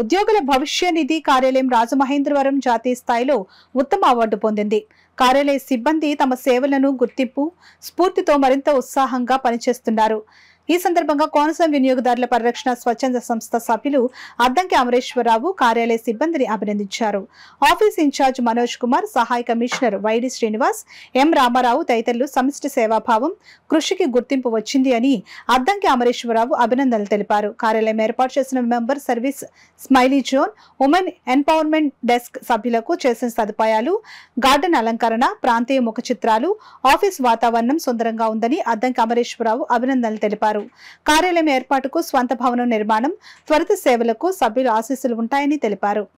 ఉద్యోగుల భవిష్య నిధి కార్యాలయం రాజమహేంద్రవరం జాతీయ స్థాయిలో ఉత్తమ అవార్డు పొందింది కార్యాలయ సిబ్బంది తమ సేవలను గుర్తింపు స్ఫూర్తితో మరింత ఉత్సాహంగా పనిచేస్తున్నారు ఈ సందర్భంగా కోనసీమ వినియోగదారుల పరిరక్షణ స్వచ్ఛంద సంస్థ సభ్యులు అద్దంకి అమరేశ్వరరావు కార్యాలయ సిబ్బందిని అభినందించారు ఆఫీస్ ఇన్ఛార్జ్ మనోజ్ కుమార్ సహాయ commissioner YD Srinivas M Ramarao తదితరులు సమిష్టి సేవాభావం కృషికి గుర్తింపు వచ్చింది అని అద్దంకి అమరేశ్వరరావు అభినందనలు తెలిపారు కార్యాలయం ఏర్పాటు చేసిన member service smiley zone women empowerment desk సభ్యులకు చేసిన సదుపాయాలు గార్డెన్ అలంకరణ ప్రాంతీయ ముఖ చిత్రాలు ఆఫీస్ వాతావరణం సుందరంగా ఉందని అద్దంకి అమరేశ్వరరావు అభినందనలు తెలిపారు తెలిపారు కార్యాలయం ఏర్పాటుకు స్వంత భవనం నిర్మాణం త్వరిత సేవలకు సభ్యుల ఆశీస్సులు ఉంటాయని తెలిపారు